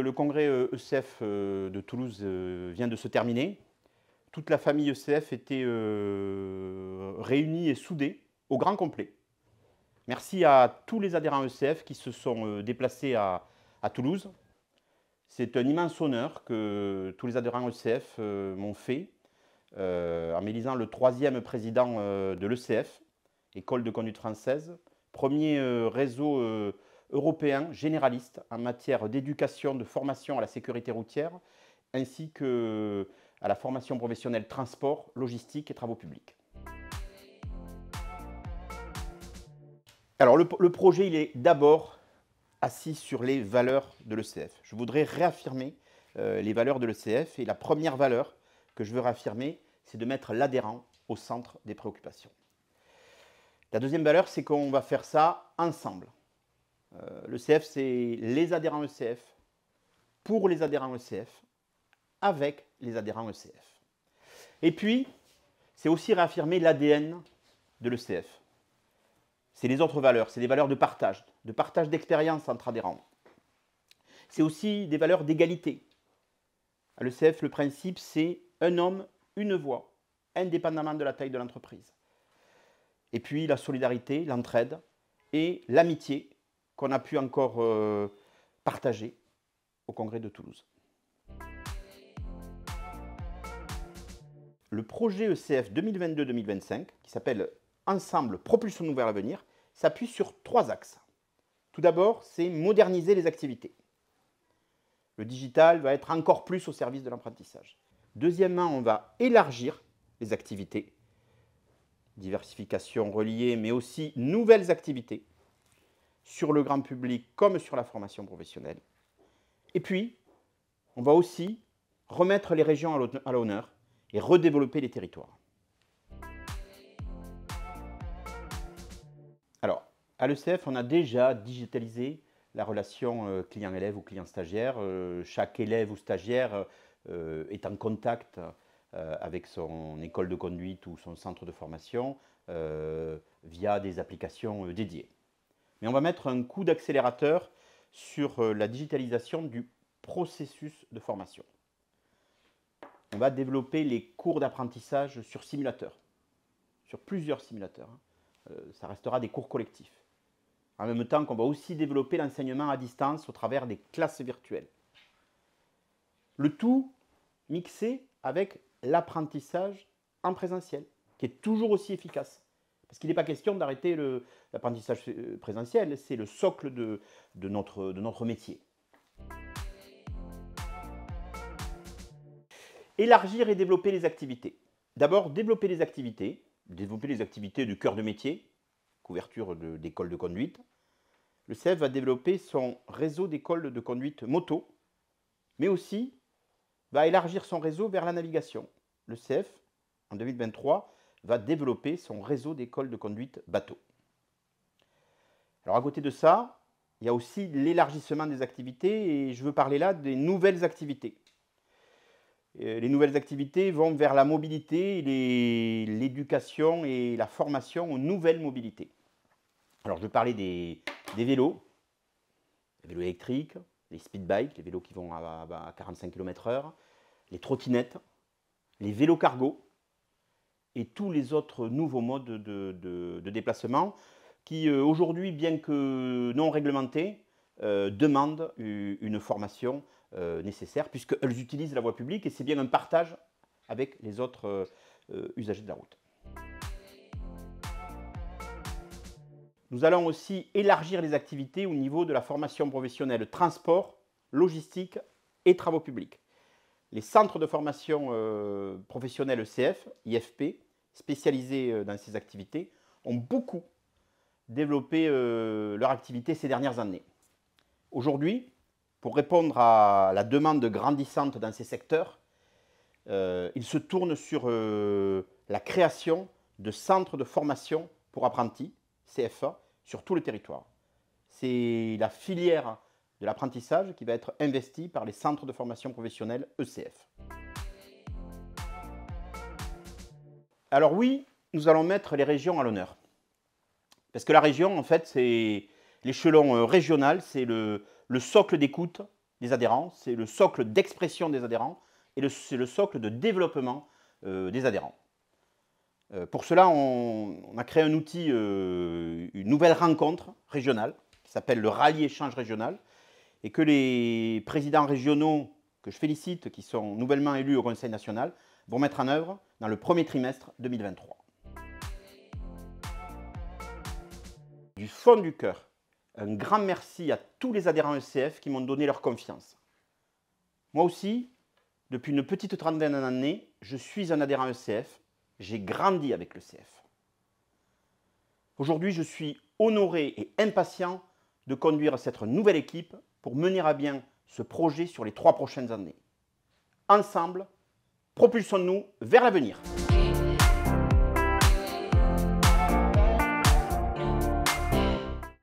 Euh, le congrès ECF euh, e euh, de Toulouse vient de se terminer. Toute la famille ECF était réunie et soudée au grand complet. Merci à tous les adhérents ECF qui se sont déplacés à, Toulouse. C'est un immense honneur que tous les adhérents ECF m'ont fait en m'élisant le troisième président de l'ECF, École de conduite française, premier réseau européen généraliste en matière d'éducation, de formation à la sécurité routière, ainsi que à la formation professionnelle transport, logistique et travaux publics. Alors le, projet, il est d'abord assis sur les valeurs de l'ECF. Je voudrais réaffirmer euh, les valeurs de l'ECF et la première valeur que je veux réaffirmer, c'est de mettre l'adhérent au centre des préoccupations. La deuxième valeur, c'est qu'on va faire ça ensemble. Euh, le CF, c'est les adhérents ECF, pour les adhérents ECF, avec les adhérents ECF. Et puis, c'est aussi réaffirmer l'ADN de l'ECF. C'est les autres valeurs, c'est des valeurs de partage, de partage d'expérience entre adhérents. C'est aussi des valeurs d'égalité. À l'ECF, le principe, c'est un homme, une voix, indépendamment de la taille de l'entreprise. Et puis la solidarité, l'entraide et l'amitié qu'on a pu encore euh, partager au Congrès de Toulouse. Le projet ECF 2022-2025, qui s'appelle Ensemble Propulsion vers l'avenir, s'appuie sur trois axes. Tout d'abord, c'est moderniser les activités. Le digital va être encore plus au service de l'apprentissage. Deuxièmement, on va élargir les activités. Diversification reliée, mais aussi nouvelles activités sur le grand public comme sur la formation professionnelle. Et puis, on va aussi remettre les régions à l'honneur et redévelopper les territoires. Alors, à l'ECF, on a déjà digitalisé la relation euh, client-élève ou client-stagiaire. Euh, chaque élève ou stagiaire euh, est en contact avec son école de conduite ou son centre de formation via des applications dédiées mais on va mettre un coup d'accélérateur sur euh, la digitalisation du processus de formation. On va développer les cours d'apprentissage sur simulateurs, sur plusieurs simulateurs. Hein. Euh, ça restera des cours collectifs. En même temps qu'on va aussi développer l'enseignement à distance au travers des classes virtuelles. Le tout mixé avec l'apprentissage en présentiel, qui est toujours aussi efficace. Parce qu'il n'est pas question d'arrêter l'apprentissage euh, présentiel, c'est le socle de, notre, métier. Élargir et développer les activités. D'abord, développer les activités, développer les activités du cœur de métier, couverture d'école de, de conduite. Le CEF va développer son réseau d'école de conduite moto, mais aussi va élargir son réseau vers la navigation. Le CEF, en 2023, va développer son réseau d'écoles de conduite bateau. Alors à côté de ça, il y a aussi l'élargissement des activités et je veux parler là des nouvelles activités. Euh, les nouvelles activités vont vers la mobilité, l'éducation et la formation aux nouvelles mobilités. Alors je veux des, des vélos, les vélos électriques, les speedbikes, les vélos qui vont à, à 45 km/h, les trottinettes, les vélos cargo, et tous les autres nouveaux modes de, déplacement qui, euh, aujourd'hui, bien que non réglementés, euh, demandent une formation euh, nécessaire puisqu'elles utilisent la voie publique et c'est bien un partage avec les autres usagers de la route. Nous allons aussi élargir les activités au niveau de la formation professionnelle transport, logistique et travaux publics les centres de formation euh, professionnelle ECF, IFP, spécialisés euh, dans ces activités, ont beaucoup développé euh, leur activité ces dernières années. Aujourd'hui, pour répondre à la demande grandissante dans ces secteurs, ils se tournent sur la création de centres de formation pour apprentis, CFA, sur tout le territoire. C'est la filière de l'apprentissage qui va être investi par les centres de formation professionnelle ECF. Alors oui, nous allons mettre les régions à l'honneur. Parce que la région, en fait, c'est l'échelon euh, régional, c'est le, socle d'écoute des adhérents, c'est le socle d'expression des adhérents et c'est le socle de développement euh, des adhérents. Euh, pour cela, on, a créé un outil, une nouvelle rencontre régionale qui s'appelle le rallye échange régional, et que les présidents régionaux, que je félicite, qui sont nouvellement élus au Conseil national, vont mettre en œuvre dans le premier trimestre 2023. Du fond du cœur, un grand merci à tous les adhérents ECF qui m'ont donné leur confiance. Moi aussi, depuis une petite trentaine d'années, je suis un adhérent ECF. J'ai grandi avec l'ECF. Aujourd'hui, je suis honoré et impatient de conduire cette nouvelle équipe pour mener à bien ce projet sur les trois prochaines années. Ensemble, propulsons-nous vers l'avenir.